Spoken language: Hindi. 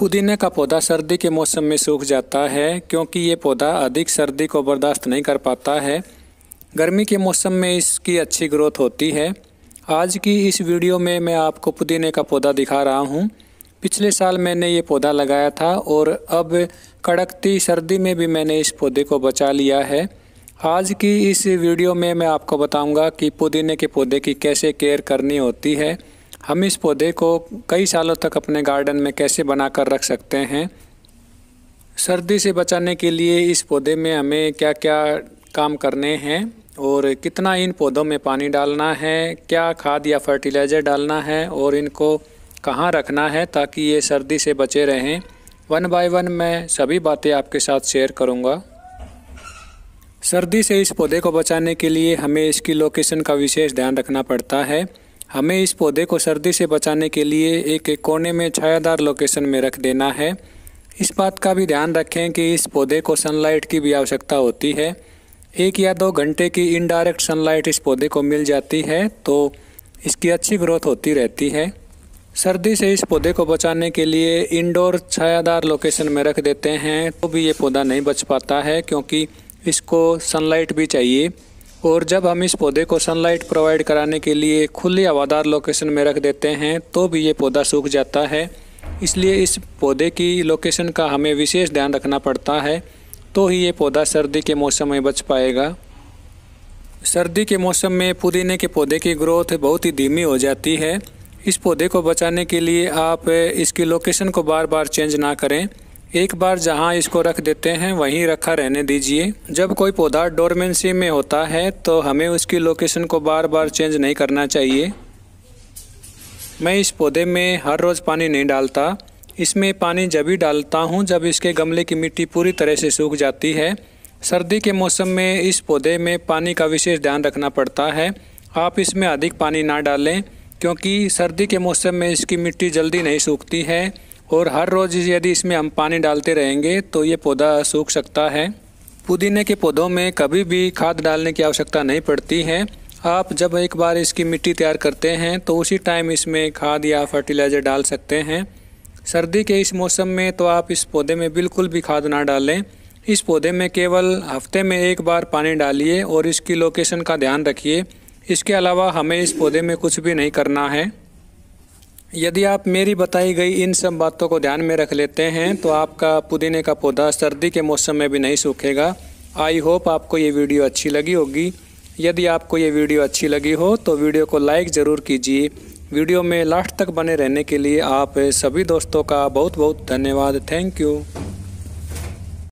पुदीने का पौधा सर्दी के मौसम में सूख जाता है क्योंकि ये पौधा अधिक सर्दी को बर्दाश्त नहीं कर पाता है गर्मी के मौसम में इसकी अच्छी ग्रोथ होती है आज की इस वीडियो में मैं आपको पुदीने का पौधा दिखा रहा हूँ पिछले साल मैंने ये पौधा लगाया था और अब कड़कती सर्दी में भी मैंने इस पौधे को बचा लिया है आज की इस वीडियो में मैं आपको बताऊंगा कि पुदीने के पौधे की कैसे केयर करनी होती है हम इस पौधे को कई सालों तक अपने गार्डन में कैसे बना कर रख सकते हैं सर्दी से बचाने के लिए इस पौधे में हमें क्या क्या काम करने हैं और कितना इन पौधों में पानी डालना है क्या खाद या फर्टिलाइज़र डालना है और इनको कहाँ रखना है ताकि ये सर्दी से बचे रहें वन बाय वन मैं सभी बातें आपके साथ शेयर करूँगा सर्दी से इस पौधे को बचाने के लिए हमें इसकी लोकेशन का विशेष ध्यान रखना पड़ता है हमें इस पौधे को सर्दी से बचाने के लिए एक एक कोने में छायादार लोकेशन में रख देना है इस बात का भी ध्यान रखें कि इस पौधे को सनलाइट की भी आवश्यकता होती है एक या दो घंटे की इनडायरेक्ट सनलाइट इस पौधे को मिल जाती है तो इसकी अच्छी ग्रोथ होती रहती है सर्दी से इस पौधे को बचाने के लिए इंडोर छायादार लोकेशन में रख देते हैं तो भी ये पौधा नहीं बच पाता है क्योंकि इसको सनलाइट भी चाहिए और जब हम इस पौधे को सनलाइट प्रोवाइड कराने के लिए खुली हवादार लोकेशन में रख देते हैं तो भी ये पौधा सूख जाता है इसलिए इस पौधे की लोकेशन का हमें विशेष ध्यान रखना पड़ता है तो ही ये पौधा सर्दी के मौसम में बच पाएगा सर्दी के मौसम में पुदीने के पौधे की ग्रोथ बहुत ही धीमी हो जाती है इस पौधे को बचाने के लिए आप इसकी लोकेशन को बार बार चेंज ना करें एक बार जहाँ इसको रख देते हैं वहीं रखा रहने दीजिए जब कोई पौधा डोरमेंसी में होता है तो हमें उसकी लोकेशन को बार बार चेंज नहीं करना चाहिए मैं इस पौधे में हर रोज़ पानी नहीं डालता इसमें पानी जब ही डालता हूँ जब इसके गमले की मिट्टी पूरी तरह से सूख जाती है सर्दी के मौसम में इस पौधे में पानी का विशेष ध्यान रखना पड़ता है आप इसमें अधिक पानी ना डालें क्योंकि सर्दी के मौसम में इसकी मिट्टी जल्दी नहीं सूखती है और हर रोज़ यदि इसमें हम पानी डालते रहेंगे तो ये पौधा सूख सकता है पुदीने के पौधों में कभी भी खाद डालने की आवश्यकता नहीं पड़ती है आप जब एक बार इसकी मिट्टी तैयार करते हैं तो उसी टाइम इसमें खाद या फर्टिलाइज़र डाल सकते हैं सर्दी के इस मौसम में तो आप इस पौधे में बिल्कुल भी खाद ना डालें इस पौधे में केवल हफ्ते में एक बार पानी डालिए और इसकी लोकेशन का ध्यान रखिए इसके अलावा हमें इस पौधे में कुछ भी नहीं करना है यदि आप मेरी बताई गई इन सब बातों को ध्यान में रख लेते हैं तो आपका पुदीने का पौधा सर्दी के मौसम में भी नहीं सूखेगा आई होप आपको ये वीडियो अच्छी लगी होगी यदि आपको ये वीडियो अच्छी लगी हो तो वीडियो को लाइक ज़रूर कीजिए वीडियो में लास्ट तक बने रहने के लिए आप सभी दोस्तों का बहुत बहुत धन्यवाद थैंक यू